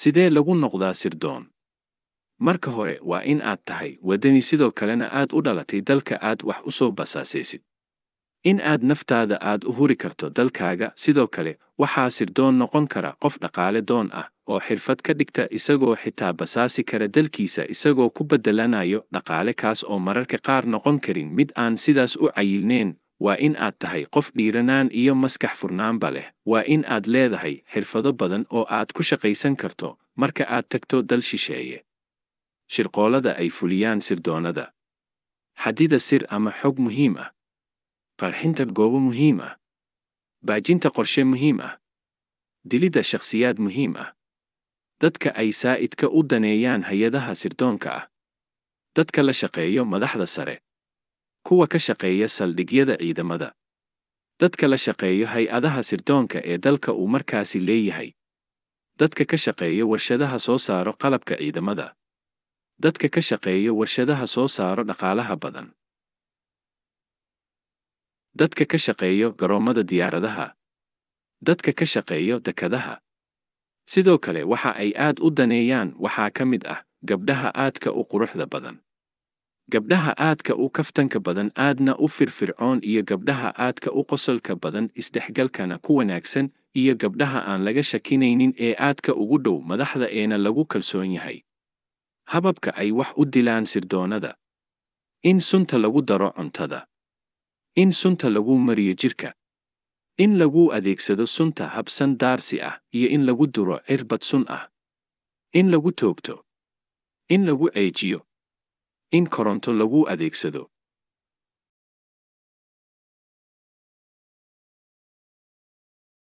sidee lagu noqdaa sirdoon marka hore waa in aad tahay waddani sidoo kalena aad u dhalatay dalka aad wax u soo basaasaysid in aad naftaada aad u huri karto dalkaaga sidoo kale waxaa sirdoon noqon kara qof dhaqaale doon ah oo xirfad ka dhigta isagoo xitaa basaasi kara dalkiisa isagoo ku beddelanayo dhaqaale kaas oo mararka qaar noqon karin mid aan sidaas u cayilnayn waa in aad tahay qof dhiiranaan iyo maskax furnaanba leh waa in aad leedahay xirfado badan oo aad ku shaqaysan karto marka aad tagto dal shisheeye shirqoolada ay fuliyaan sirdoonnada xadida sir ama xog muhiim ah farxinta goobo muhiim ah baajinta qorshe muhiim ah dilidda shakhsiyaad muhiim ah dadka ay saa'idka u daneeyaan hayadaha sirdoonka ah dadka la shaqeeyo madaxda sare kuwa ka shaqeeya saldhigyada ciidamada dadka la shaqeeyo hay-adaha sirdoonka ee dalka uu markaasi leeyahay dadka ka shaqeeya warshadaha soo saaro qalabka ciidamada dadka ka shaqeeya warshadaha soo saaro dhaqaalaha badan dadka ka shaqeeyo garoommada diyaaradaha dadka ka shaqeeyo dekadaha sidoo kale waxa ay aad u daneeyaan waxaa ka mid ah gabdhaha aadka u quruxda badan gabdhaha aadka u kaftanka badan aadna u firfircoon iyo gabdhaha aadka u qosolka badan isdhexgalkana ku wanaagsan iyo gabdhaha aan laga shakinaynin ee aadka ugu dhow madaxda eena lagu kalsoon yahay hababka ay wax u dilaan sirdoonnada in sunta lagu daro cuntada in sunta lagu mariyo jidhka in lagu adeegsado sunta habsan daarsi ah iyo in lagu duro cirbad sun ah in lagu toogto in lagu ceejiyo in koronto lagu adeegsado